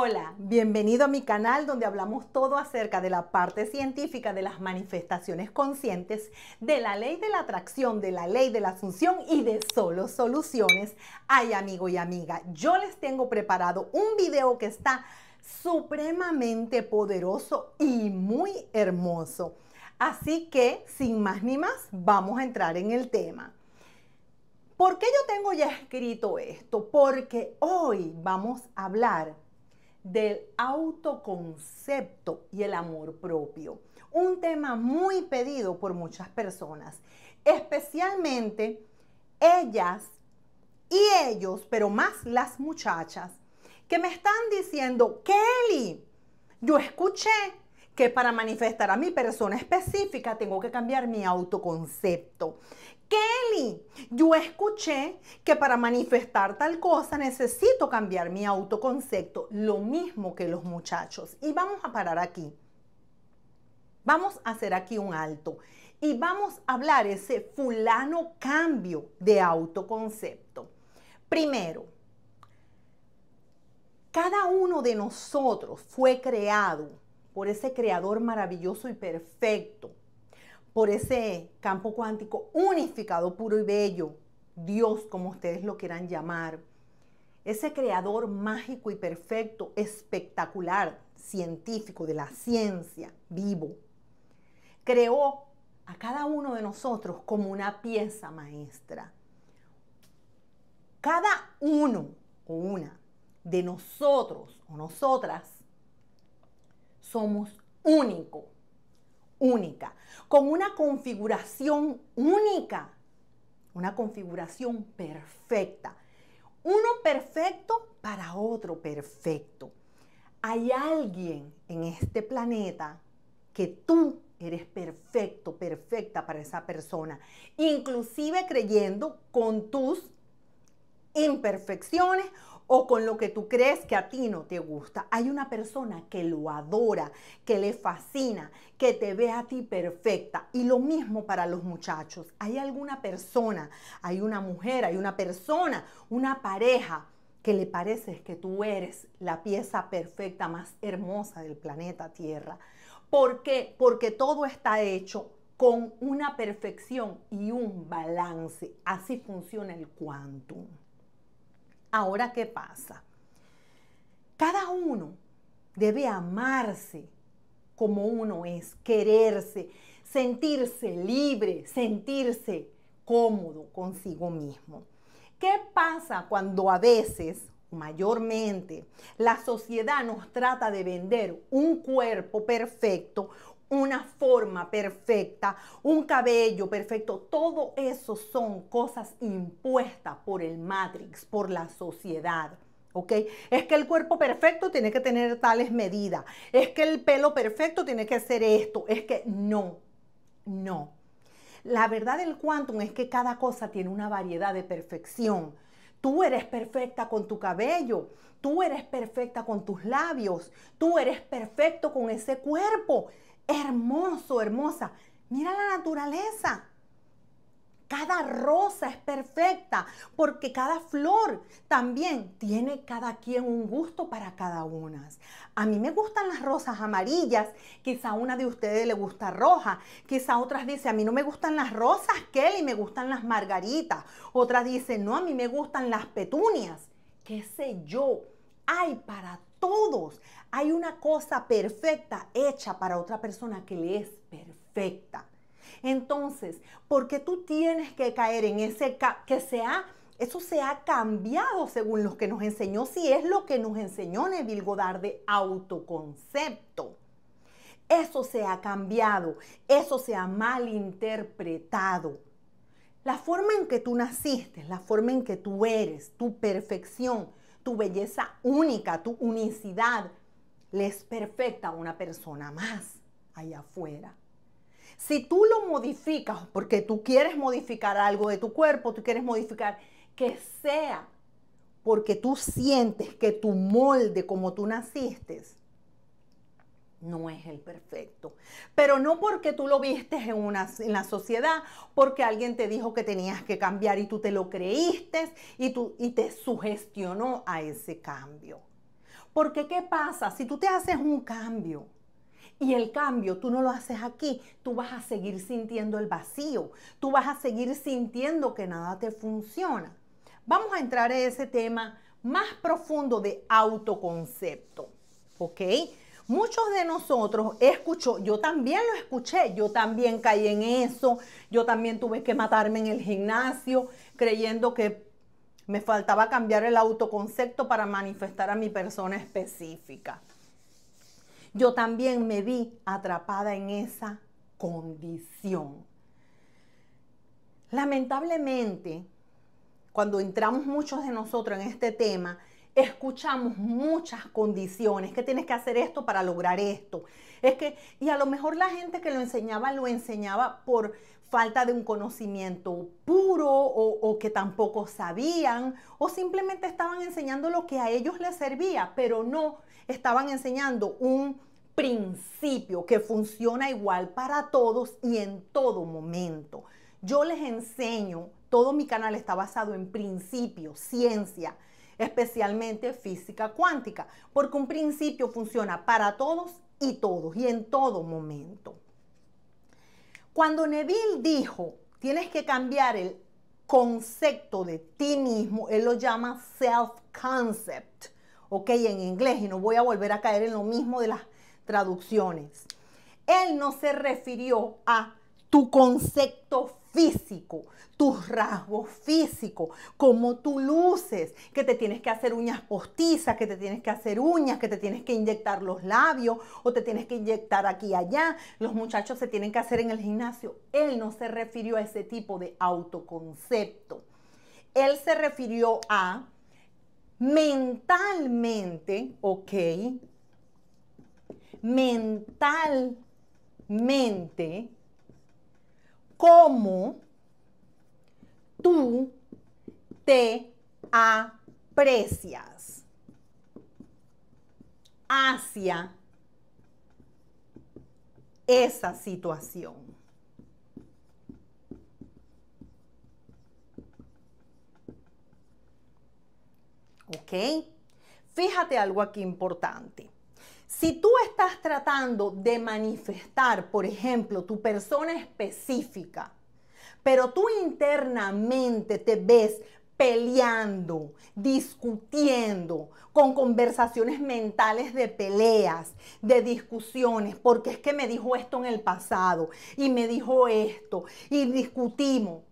Hola, bienvenido a mi canal donde hablamos todo acerca de la parte científica de las manifestaciones conscientes, de la ley de la atracción, de la ley de la asunción y de solo soluciones. Ay, amigo y amiga, yo les tengo preparado un video que está supremamente poderoso y muy hermoso. Así que, sin más ni más, vamos a entrar en el tema. ¿Por qué yo tengo ya escrito esto? Porque hoy vamos a hablar del autoconcepto y el amor propio. Un tema muy pedido por muchas personas, especialmente ellas y ellos, pero más las muchachas, que me están diciendo, Kelly, yo escuché que para manifestar a mi persona específica tengo que cambiar mi autoconcepto, Kelly, yo escuché que para manifestar tal cosa necesito cambiar mi autoconcepto, lo mismo que los muchachos. Y vamos a parar aquí. Vamos a hacer aquí un alto y vamos a hablar ese fulano cambio de autoconcepto. Primero, cada uno de nosotros fue creado por ese creador maravilloso y perfecto por ese campo cuántico unificado, puro y bello, Dios, como ustedes lo quieran llamar, ese creador mágico y perfecto, espectacular, científico de la ciencia, vivo, creó a cada uno de nosotros como una pieza maestra. Cada uno o una de nosotros o nosotras somos único única, con una configuración única, una configuración perfecta. Uno perfecto para otro perfecto. Hay alguien en este planeta que tú eres perfecto, perfecta para esa persona, inclusive creyendo con tus imperfecciones o con lo que tú crees que a ti no te gusta. Hay una persona que lo adora, que le fascina, que te ve a ti perfecta. Y lo mismo para los muchachos. Hay alguna persona, hay una mujer, hay una persona, una pareja que le parece que tú eres la pieza perfecta más hermosa del planeta Tierra. ¿Por qué? Porque todo está hecho con una perfección y un balance. Así funciona el quantum. Ahora, ¿qué pasa? Cada uno debe amarse como uno es, quererse, sentirse libre, sentirse cómodo consigo mismo. ¿Qué pasa cuando a veces, mayormente, la sociedad nos trata de vender un cuerpo perfecto, una forma perfecta, un cabello perfecto, todo eso son cosas impuestas por el Matrix, por la sociedad. ¿ok? Es que el cuerpo perfecto tiene que tener tales medidas, es que el pelo perfecto tiene que ser esto, es que no, no. La verdad del quantum es que cada cosa tiene una variedad de perfección. Tú eres perfecta con tu cabello, tú eres perfecta con tus labios, tú eres perfecto con ese cuerpo hermoso, hermosa. Mira la naturaleza. Cada rosa es perfecta porque cada flor también tiene cada quien un gusto para cada una. A mí me gustan las rosas amarillas, quizá a una de ustedes le gusta roja, quizá otras dice, a mí no me gustan las rosas, Kelly, me gustan las margaritas. Otras dice, no, a mí me gustan las petunias. ¿Qué sé yo? Hay para todos hay una cosa perfecta hecha para otra persona que le es perfecta. Entonces, ¿por qué tú tienes que caer en ese que sea eso se ha cambiado según lo que nos enseñó, si es lo que nos enseñó Neville Goddard de autoconcepto. Eso se ha cambiado, eso se ha malinterpretado. La forma en que tú naciste, la forma en que tú eres, tu perfección, tu belleza única, tu unicidad, le es perfecta a una persona más allá afuera. Si tú lo modificas, porque tú quieres modificar algo de tu cuerpo, tú quieres modificar que sea porque tú sientes que tu molde como tú naciste no es el perfecto. Pero no porque tú lo viste en, una, en la sociedad, porque alguien te dijo que tenías que cambiar y tú te lo creíste y, tú, y te sugestionó a ese cambio. Porque ¿qué pasa? Si tú te haces un cambio y el cambio tú no lo haces aquí, tú vas a seguir sintiendo el vacío, tú vas a seguir sintiendo que nada te funciona. Vamos a entrar en ese tema más profundo de autoconcepto. ¿Ok? Muchos de nosotros escuchó, yo también lo escuché, yo también caí en eso, yo también tuve que matarme en el gimnasio creyendo que me faltaba cambiar el autoconcepto para manifestar a mi persona específica. Yo también me vi atrapada en esa condición. Lamentablemente, cuando entramos muchos de nosotros en este tema, escuchamos muchas condiciones, que tienes que hacer esto para lograr esto. Es que, y a lo mejor la gente que lo enseñaba, lo enseñaba por falta de un conocimiento puro o, o que tampoco sabían o simplemente estaban enseñando lo que a ellos les servía, pero no estaban enseñando un principio que funciona igual para todos y en todo momento. Yo les enseño, todo mi canal está basado en principios, ciencia, especialmente física cuántica, porque un principio funciona para todos y todos y en todo momento. Cuando Neville dijo, tienes que cambiar el concepto de ti mismo, él lo llama self-concept, ok, en inglés, y no voy a volver a caer en lo mismo de las traducciones. Él no se refirió a tu concepto físico, tus rasgos físicos, cómo tú luces, que te tienes que hacer uñas postizas, que te tienes que hacer uñas, que te tienes que inyectar los labios o te tienes que inyectar aquí y allá. Los muchachos se tienen que hacer en el gimnasio. Él no se refirió a ese tipo de autoconcepto. Él se refirió a mentalmente, ¿ok? Mentalmente cómo tú te aprecias hacia esa situación. ¿Ok? Fíjate algo aquí importante. Si tú estás tratando de manifestar, por ejemplo, tu persona específica, pero tú internamente te ves peleando, discutiendo, con conversaciones mentales de peleas, de discusiones, porque es que me dijo esto en el pasado y me dijo esto y discutimos.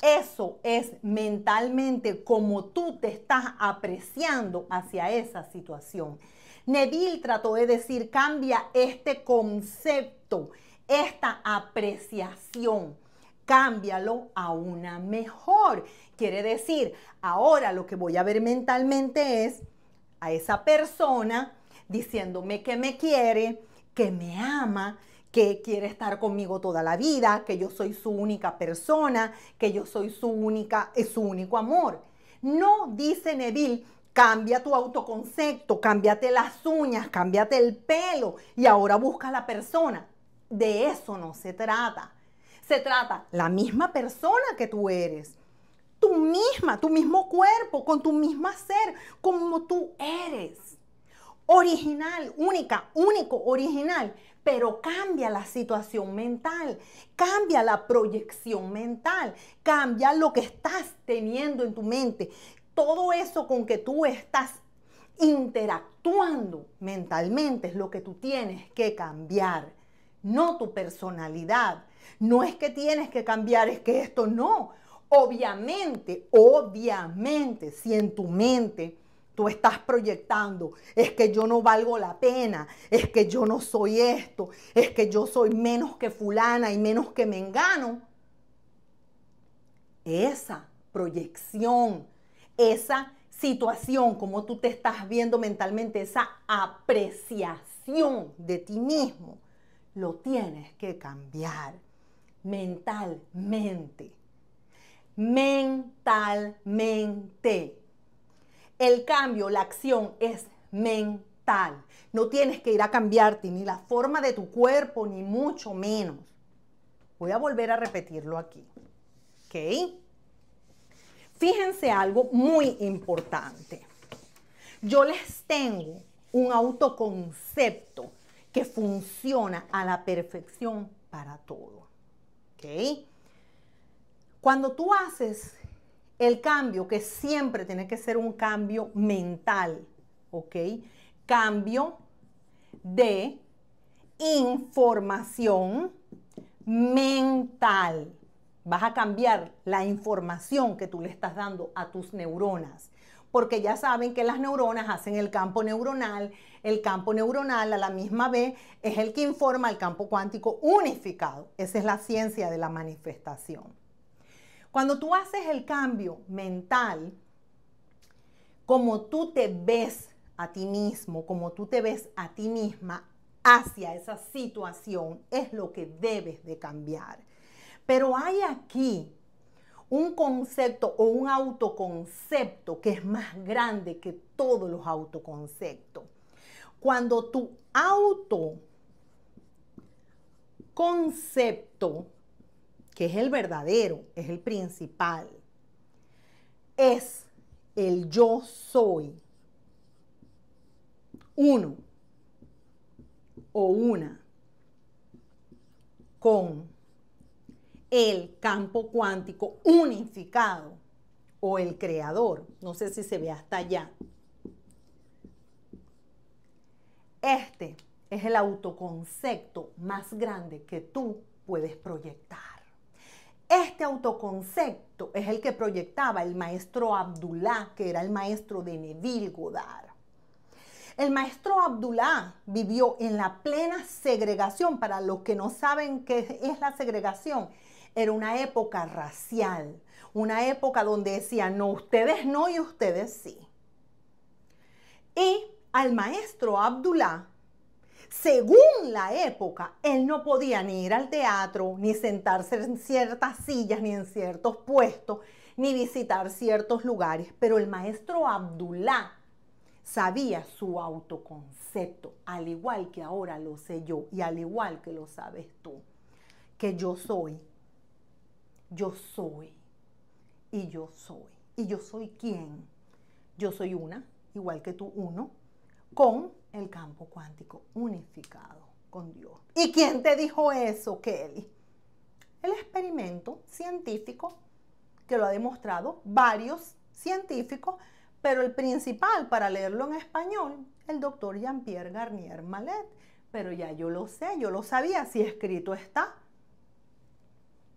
Eso es mentalmente como tú te estás apreciando hacia esa situación. Neville trató de decir, cambia este concepto, esta apreciación cámbialo a una mejor. Quiere decir, ahora lo que voy a ver mentalmente es a esa persona diciéndome que me quiere, que me ama, que quiere estar conmigo toda la vida, que yo soy su única persona, que yo soy su única, eh, su único amor. No dice Neville Cambia tu autoconcepto, cámbiate las uñas, cámbiate el pelo y ahora busca la persona. De eso no se trata. Se trata la misma persona que tú eres, tú misma, tu mismo cuerpo, con tu misma ser, como tú eres. Original, única, único, original, pero cambia la situación mental, cambia la proyección mental, cambia lo que estás teniendo en tu mente, todo eso con que tú estás interactuando mentalmente es lo que tú tienes que cambiar, no tu personalidad. No es que tienes que cambiar, es que esto no. Obviamente, obviamente, si en tu mente tú estás proyectando, es que yo no valgo la pena, es que yo no soy esto, es que yo soy menos que fulana y menos que mengano, engano. esa proyección esa situación, como tú te estás viendo mentalmente, esa apreciación de ti mismo, lo tienes que cambiar mentalmente. Mentalmente. El cambio, la acción es mental. No tienes que ir a cambiarte ni la forma de tu cuerpo, ni mucho menos. Voy a volver a repetirlo aquí. ¿Ok? Fíjense algo muy importante. Yo les tengo un autoconcepto que funciona a la perfección para todo. ¿Ok? Cuando tú haces el cambio, que siempre tiene que ser un cambio mental, ¿ok? Cambio de información mental. Vas a cambiar la información que tú le estás dando a tus neuronas porque ya saben que las neuronas hacen el campo neuronal. El campo neuronal a la misma vez es el que informa el campo cuántico unificado. Esa es la ciencia de la manifestación. Cuando tú haces el cambio mental, como tú te ves a ti mismo, como tú te ves a ti misma hacia esa situación, es lo que debes de cambiar. Pero hay aquí un concepto o un autoconcepto que es más grande que todos los autoconceptos. Cuando tu autoconcepto, que es el verdadero, es el principal, es el yo soy, uno o una, con el campo cuántico unificado o el creador. No sé si se ve hasta allá. Este es el autoconcepto más grande que tú puedes proyectar. Este autoconcepto es el que proyectaba el maestro Abdullah, que era el maestro de Neville Goddard. El maestro Abdullah vivió en la plena segregación. Para los que no saben qué es la segregación, era una época racial, una época donde decían, no, ustedes no y ustedes sí. Y al maestro Abdullah, según la época, él no podía ni ir al teatro, ni sentarse en ciertas sillas, ni en ciertos puestos, ni visitar ciertos lugares, pero el maestro Abdullah sabía su autoconcepto, al igual que ahora lo sé yo y al igual que lo sabes tú, que yo soy yo soy. Y yo soy. ¿Y yo soy quién? Yo soy una, igual que tú uno, con el campo cuántico unificado con Dios. ¿Y quién te dijo eso, Kelly? El experimento científico que lo ha demostrado varios científicos, pero el principal para leerlo en español, el doctor Jean-Pierre Garnier Malet. Pero ya yo lo sé, yo lo sabía, si escrito está,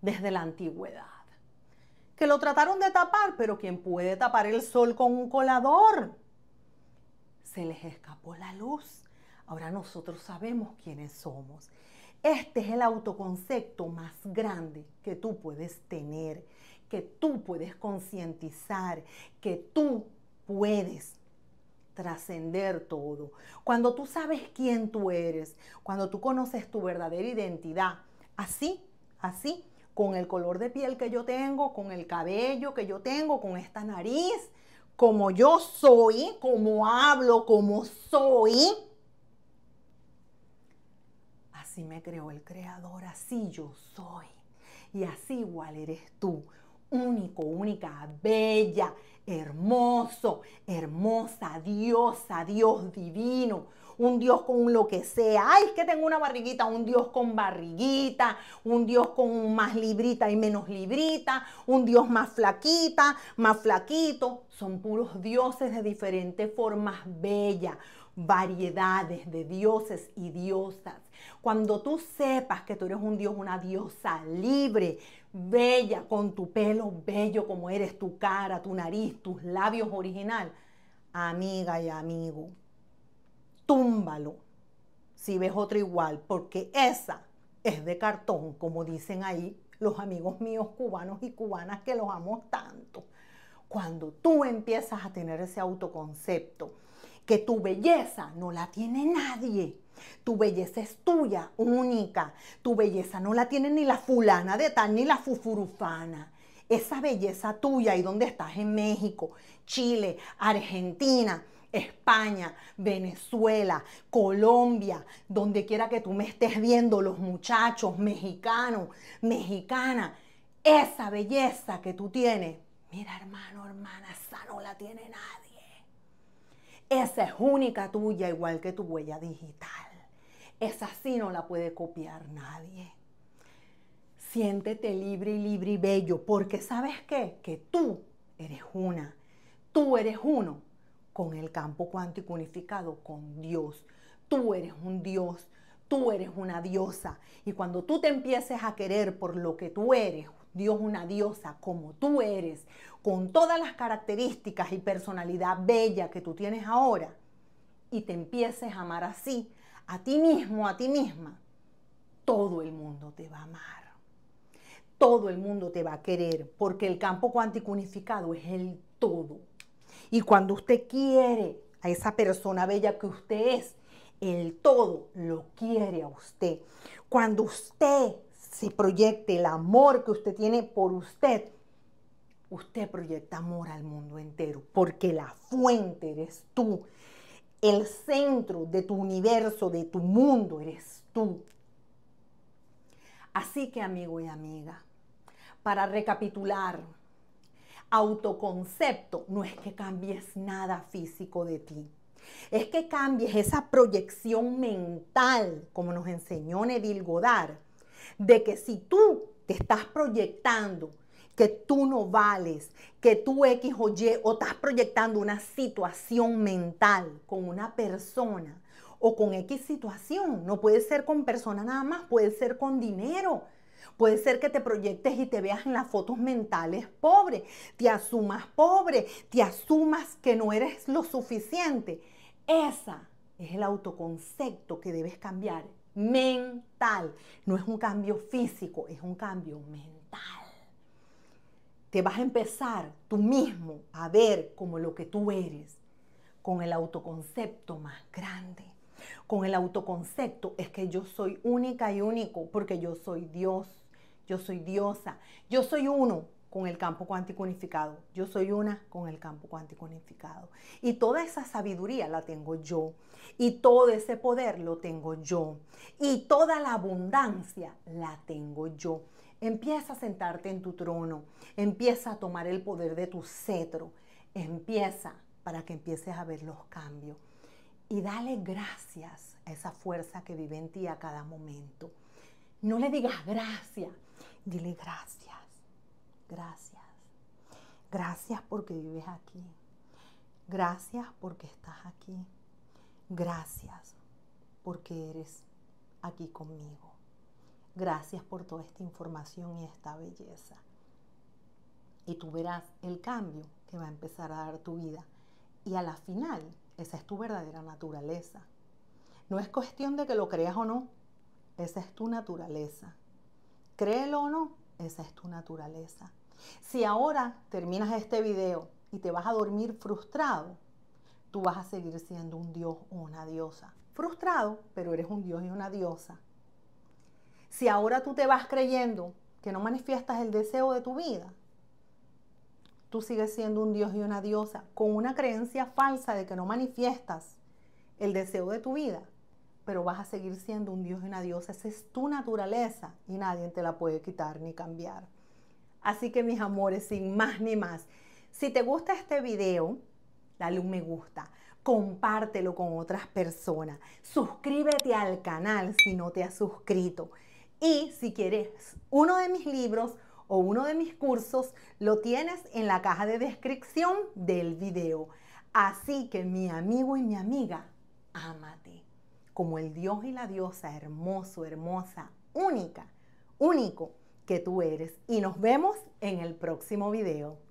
desde la antigüedad. Que lo trataron de tapar, pero ¿quién puede tapar el sol con un colador? Se les escapó la luz. Ahora nosotros sabemos quiénes somos. Este es el autoconcepto más grande que tú puedes tener, que tú puedes concientizar, que tú puedes trascender todo. Cuando tú sabes quién tú eres, cuando tú conoces tu verdadera identidad, así, así con el color de piel que yo tengo, con el cabello que yo tengo, con esta nariz, como yo soy, como hablo, como soy. Así me creó el Creador, así yo soy. Y así igual eres tú, único, única, bella, hermoso, hermosa, diosa, Dios divino un Dios con lo que sea. Ay, es que tengo una barriguita, un Dios con barriguita, un Dios con más librita y menos librita, un Dios más flaquita, más flaquito. Son puros dioses de diferentes formas bellas variedades de dioses y diosas. Cuando tú sepas que tú eres un dios, una diosa libre, bella, con tu pelo bello como eres, tu cara, tu nariz, tus labios original, amiga y amigo, túmbalo si ves otro igual, porque esa es de cartón, como dicen ahí los amigos míos cubanos y cubanas que los amo tanto. Cuando tú empiezas a tener ese autoconcepto, que tu belleza no la tiene nadie, tu belleza es tuya, única, tu belleza no la tiene ni la fulana de tal ni la fufurufana. Esa belleza tuya y dónde estás en México, Chile, Argentina, España, Venezuela, Colombia, donde quiera que tú me estés viendo, los muchachos mexicanos, mexicana, esa belleza que tú tienes, mira hermano, hermana, esa no la tiene nadie. Esa es única tuya, igual que tu huella digital. Esa sí no la puede copiar nadie. Siéntete libre y libre y bello, porque sabes qué? Que tú eres una, tú eres uno con el campo cuántico unificado, con Dios. Tú eres un Dios, tú eres una diosa. Y cuando tú te empieces a querer por lo que tú eres, Dios una diosa como tú eres, con todas las características y personalidad bella que tú tienes ahora, y te empieces a amar así, a ti mismo, a ti misma, todo el mundo te va a amar. Todo el mundo te va a querer, porque el campo cuántico unificado es el todo. Y cuando usted quiere a esa persona bella que usted es, el todo lo quiere a usted. Cuando usted se proyecte el amor que usted tiene por usted, usted proyecta amor al mundo entero, porque la fuente eres tú. El centro de tu universo, de tu mundo, eres tú. Así que amigo y amiga, para recapitular, autoconcepto no es que cambies nada físico de ti. Es que cambies esa proyección mental, como nos enseñó Neville Goddard, de que si tú te estás proyectando que tú no vales, que tú X o Y, o estás proyectando una situación mental con una persona o con X situación, no puede ser con persona nada más, puede ser con dinero, Puede ser que te proyectes y te veas en las fotos mentales pobre, te asumas pobre, te asumas que no eres lo suficiente. Esa es el autoconcepto que debes cambiar. Mental. No es un cambio físico, es un cambio mental. Te vas a empezar tú mismo a ver como lo que tú eres, con el autoconcepto más grande con el autoconcepto es que yo soy única y único porque yo soy Dios yo soy diosa, yo soy uno con el campo cuántico unificado, yo soy una con el campo cuántico unificado. Y toda esa sabiduría la tengo yo, y todo ese poder lo tengo yo, y toda la abundancia la tengo yo. Empieza a sentarte en tu trono, empieza a tomar el poder de tu cetro, empieza para que empieces a ver los cambios. Y dale gracias a esa fuerza que vive en ti a cada momento. No le digas gracias, dile gracias, gracias. Gracias porque vives aquí. Gracias porque estás aquí. Gracias porque eres aquí conmigo. Gracias por toda esta información y esta belleza. Y tú verás el cambio que va a empezar a dar tu vida. Y a la final, esa es tu verdadera naturaleza. No es cuestión de que lo creas o no, esa es tu naturaleza. Créelo o no, esa es tu naturaleza. Si ahora terminas este video y te vas a dormir frustrado, tú vas a seguir siendo un dios o una diosa. Frustrado, pero eres un dios y una diosa. Si ahora tú te vas creyendo que no manifiestas el deseo de tu vida, tú sigues siendo un dios y una diosa con una creencia falsa de que no manifiestas el deseo de tu vida pero vas a seguir siendo un dios y una diosa. Esa es tu naturaleza y nadie te la puede quitar ni cambiar. Así que mis amores, sin más ni más, si te gusta este video, dale un me gusta, compártelo con otras personas, suscríbete al canal si no te has suscrito y si quieres uno de mis libros o uno de mis cursos, lo tienes en la caja de descripción del video. Así que mi amigo y mi amiga, amate como el Dios y la diosa hermoso, hermosa, única, único que tú eres. Y nos vemos en el próximo video.